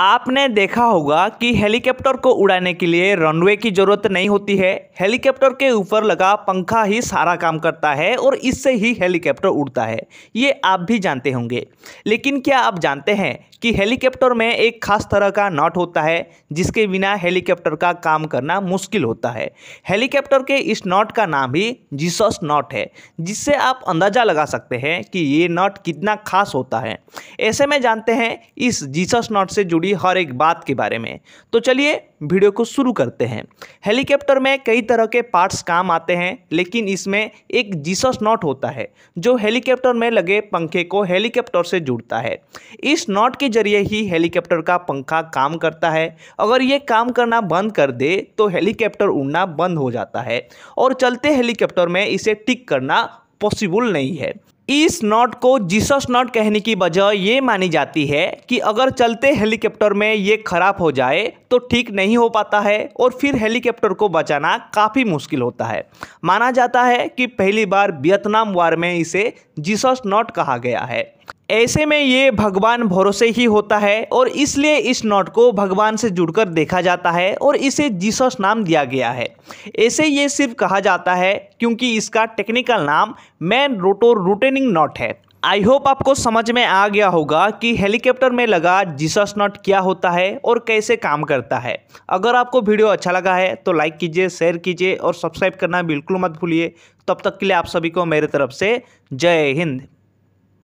आपने देखा होगा कि हेलीकॉप्टर को उड़ाने के लिए रनवे की ज़रूरत नहीं होती है हेलीकॉप्टर के ऊपर लगा पंखा ही सारा काम करता है और इससे ही हेलीकॉप्टर उड़ता है ये आप भी जानते होंगे लेकिन क्या आप जानते हैं कि हेलीकॉप्टर में एक खास तरह का नॉट होता है जिसके बिना हेलीकॉप्टर का काम करना मुश्किल होता है हेलीकॉप्टर के इस नॉट का नाम ही जीसस नॉट है जिससे आप अंदाज़ा लगा सकते हैं कि ये नॉट कितना खास होता है ऐसे में जानते हैं इस जीसस नॉट से जुड़ी भी हर एक बात के बारे में तो चलिए वीडियो को शुरू करते हैं हेलीकॉप्टर में कई तरह के पार्ट्स काम आते हैं लेकिन इसमें एक जीसस नॉट होता है जो हेलीकॉप्टर में लगे पंखे को हेलीकॉप्टर से जुड़ता है इस नॉट के जरिए ही हेलीकॉप्टर का पंखा काम करता है अगर ये काम करना बंद कर दे तो हेलीकॉप्टर उड़ना बंद हो जाता है और चलते हेलीकॉप्टर में इसे टिक करना पॉसिबल नहीं है इस नॉट को जीसस नॉट कहने की वजह ये मानी जाती है कि अगर चलते हेलीकॉप्टर में ये खराब हो जाए तो ठीक नहीं हो पाता है और फिर हेलीकॉप्टर को बचाना काफ़ी मुश्किल होता है माना जाता है कि पहली बार वियतनाम वार में इसे जीसस नॉट कहा गया है ऐसे में ये भगवान भरोसे ही होता है और इसलिए इस नोट को भगवान से जुड़कर देखा जाता है और इसे जीसस नाम दिया गया है ऐसे ये सिर्फ कहा जाता है क्योंकि इसका टेक्निकल नाम मैन रोटो रूटेनिंग नोट है आई होप आपको समझ में आ गया होगा कि हेलीकॉप्टर में लगा जीसस नॉट क्या होता है और कैसे काम करता है अगर आपको वीडियो अच्छा लगा है तो लाइक कीजिए शेयर कीजिए और सब्सक्राइब करना बिल्कुल मत भूलिए तब तक के लिए आप सभी को मेरे तरफ से जय हिंद